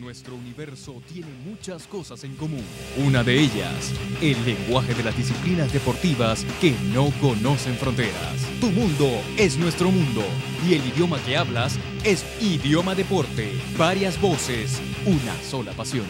Nuestro universo tiene muchas cosas en común. Una de ellas, el lenguaje de las disciplinas deportivas que no conocen fronteras. Tu mundo es nuestro mundo y el idioma que hablas es idioma deporte. Varias voces, una sola pasión.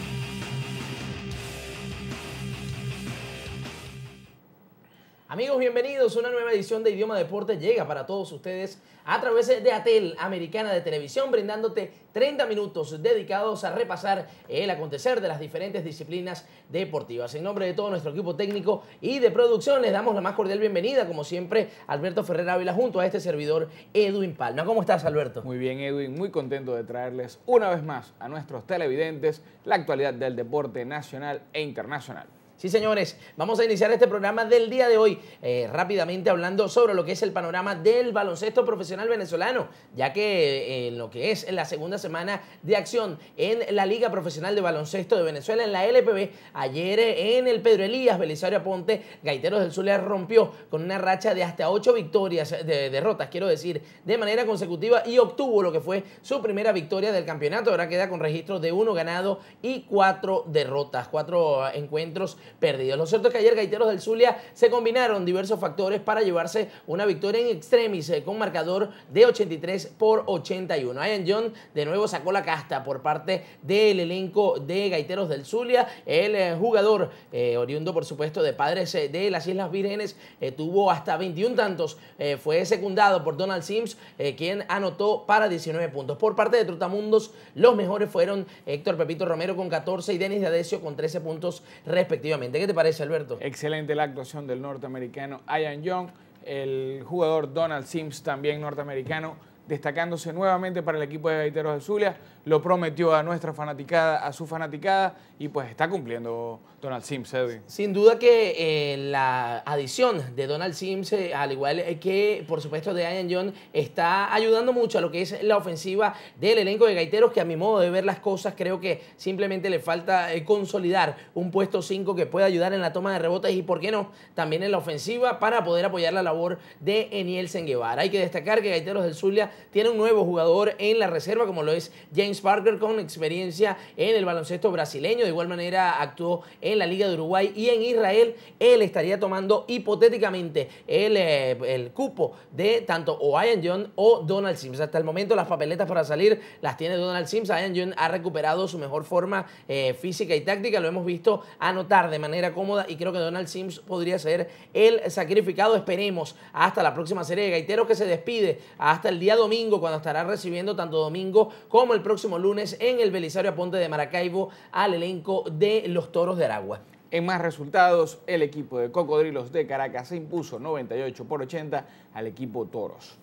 Amigos, bienvenidos. Una nueva edición de Idioma Deporte llega para todos ustedes a través de Atel Americana de Televisión, brindándote 30 minutos dedicados a repasar el acontecer de las diferentes disciplinas deportivas. En nombre de todo nuestro equipo técnico y de producción, les damos la más cordial bienvenida, como siempre, Alberto Ferrer Ávila junto a este servidor Edwin Palma. ¿Cómo estás, Alberto? Muy bien, Edwin. Muy contento de traerles una vez más a nuestros televidentes la actualidad del deporte nacional e internacional. Sí, señores, vamos a iniciar este programa del día de hoy eh, rápidamente hablando sobre lo que es el panorama del baloncesto profesional venezolano, ya que eh, en lo que es la segunda semana de acción en la Liga Profesional de Baloncesto de Venezuela, en la LPB, ayer eh, en el Pedro Elías, Belisario Aponte, Gaiteros del Zulia rompió con una racha de hasta ocho victorias, de, derrotas, quiero decir, de manera consecutiva y obtuvo lo que fue su primera victoria del campeonato. Ahora queda con registro de uno ganado y cuatro derrotas, cuatro encuentros perdidos. Lo cierto es que ayer Gaiteros del Zulia se combinaron diversos factores para llevarse una victoria en extremis eh, con marcador de 83 por 81. Ian John de nuevo sacó la casta por parte del elenco de Gaiteros del Zulia. El eh, jugador eh, oriundo, por supuesto, de padres de las Islas Vírgenes tuvo hasta 21 tantos. fue secundado por Donald Sims, quien anotó para 19 puntos. Por parte de Trotamundos, los mejores fueron Héctor Pepito Romero con 14 y Denis Adesio con 13 puntos respectivamente. ¿Qué te parece, Alberto? Excelente la actuación del norteamericano Ian Young, el jugador Donald Sims, también norteamericano destacándose nuevamente para el equipo de Gaiteros del Zulia, lo prometió a nuestra fanaticada, a su fanaticada, y pues está cumpliendo Donald Sims, Edwin. Sin duda que eh, la adición de Donald Sims, eh, al igual que, por supuesto, de Ian John, está ayudando mucho a lo que es la ofensiva del elenco de Gaiteros, que a mi modo de ver las cosas, creo que simplemente le falta eh, consolidar un puesto 5 que pueda ayudar en la toma de rebotes y, ¿por qué no?, también en la ofensiva para poder apoyar la labor de Eniel Guevara. Hay que destacar que Gaiteros del Zulia tiene un nuevo jugador en la reserva, como lo es James Parker, con experiencia en el baloncesto brasileño. De igual manera actuó en la Liga de Uruguay y en Israel. Él estaría tomando hipotéticamente el, eh, cupo de tanto o John o Donald Sims. Hasta el momento las papeletas para salir las tiene Donald Sims. Ian John ha recuperado su mejor forma eh, física y táctica. Lo hemos visto anotar de manera cómoda y creo que Donald Sims podría ser el sacrificado. Esperemos hasta la próxima serie de Gaiteros que se despide hasta el día domingo cuando estará recibiendo tanto domingo como el próximo lunes en el Belisario Aponte de Maracaibo al elenco de los Toros de Aragua. En más resultados, el equipo de Cocodrilos de Caracas se impuso 98 por 80 al equipo Toros.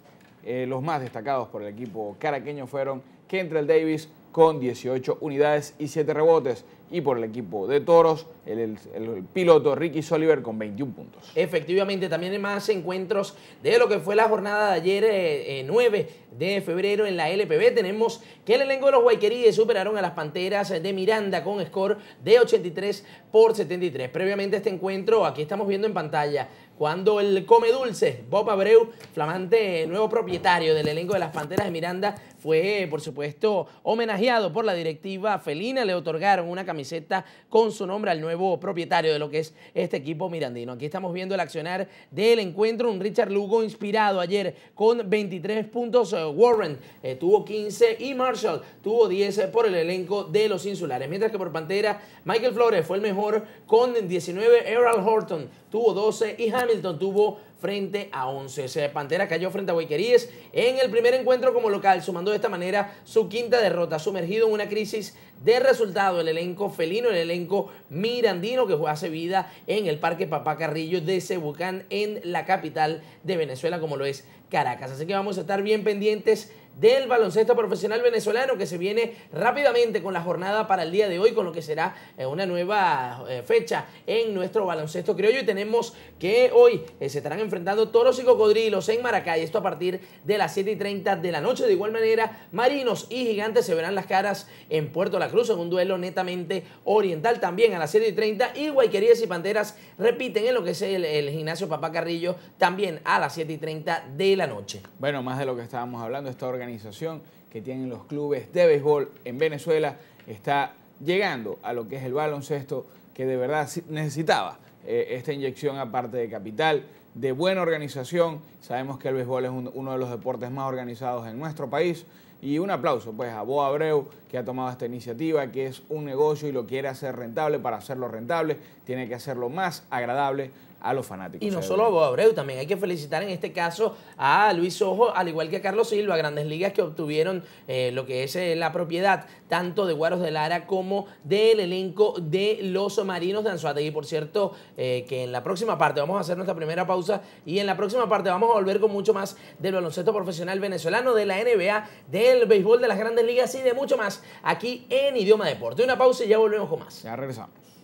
Eh, los más destacados por el equipo caraqueño fueron Kentrell Davis con 18 unidades y 7 rebotes, y por el equipo de Toros, el, piloto Ricky Soliver con 21 puntos. Efectivamente, también hay más encuentros de lo que fue la jornada de ayer, 9 eh, eh, de febrero en la LPB. Tenemos que el elenco de los Guayqueríes superaron a las Panteras de Miranda con score de 83 por 73. Previamente este encuentro, aquí estamos viendo en pantalla, cuando el Come Dulce, Bob Abreu, flamante nuevo propietario del elenco de las Panteras de Miranda, fue, eh, por supuesto, homenajeado por la directiva felina. Le otorgaron una camiseta camiseta con su nombre al nuevo propietario de lo que es este equipo mirandino. Aquí estamos viendo el accionar del encuentro, un Richard Lugo inspirado ayer con 23 puntos, eh, Warren eh, tuvo 15 y Marshall tuvo 10 eh, por el elenco de los insulares, mientras que por Pantera Michael Flores fue el mejor con 19, Errol Horton tuvo 12 y Hamilton tuvo frente a 11. Pantera cayó frente a Guayqueríes. en el primer encuentro como local, sumando de esta manera su quinta derrota, sumergido en una crisis de resultado. El elenco felino, el elenco mirandino que hace vida en el Parque Papá Carrillo de Cebucán en la capital de Venezuela, como lo es Caracas. Así que vamos a estar bien pendientes del baloncesto profesional venezolano que se viene rápidamente con la jornada para el día de hoy, con lo que será eh, una nueva eh, fecha en nuestro baloncesto criollo. Y tenemos que hoy eh, se estarán enfrentando toros y cocodrilos en Maracay, esto a partir de las 7 y 30 de la noche. De igual manera, marinos y gigantes se verán las caras en Puerto La Cruz en un duelo netamente oriental también a las 7 y 30. Y Guayquerías y Panteras repiten en lo que es el, gimnasio Papá Carrillo también a las 7 y 30 de la noche. Bueno, más de lo que estábamos hablando, está organizado organización que tienen los clubes de béisbol en Venezuela está llegando a lo que es el baloncesto que de verdad necesitaba eh, esta inyección aparte de capital, de buena organización. Sabemos que el béisbol es uno de los deportes más organizados en nuestro país. Y un aplauso pues a Boa Abreu que ha tomado esta iniciativa, que es un negocio y lo quiere hacer rentable. Para hacerlo rentable tiene que hacerlo más agradable a los fanáticos. Y no solo a Bob también hay que felicitar en este caso a Luis Ojo, al igual que a Carlos Silva, grandes ligas que obtuvieron eh, lo que es eh, la propiedad tanto de Guaros de Lara como del elenco de los Marinos de Y Por cierto, eh, que en la próxima parte vamos a hacer nuestra primera pausa y en la próxima parte vamos a volver con mucho más del baloncesto profesional venezolano, de la NBA, del béisbol de las grandes ligas y de mucho más aquí en Idioma Deporte. Una pausa y ya volvemos con más. Ya regresamos.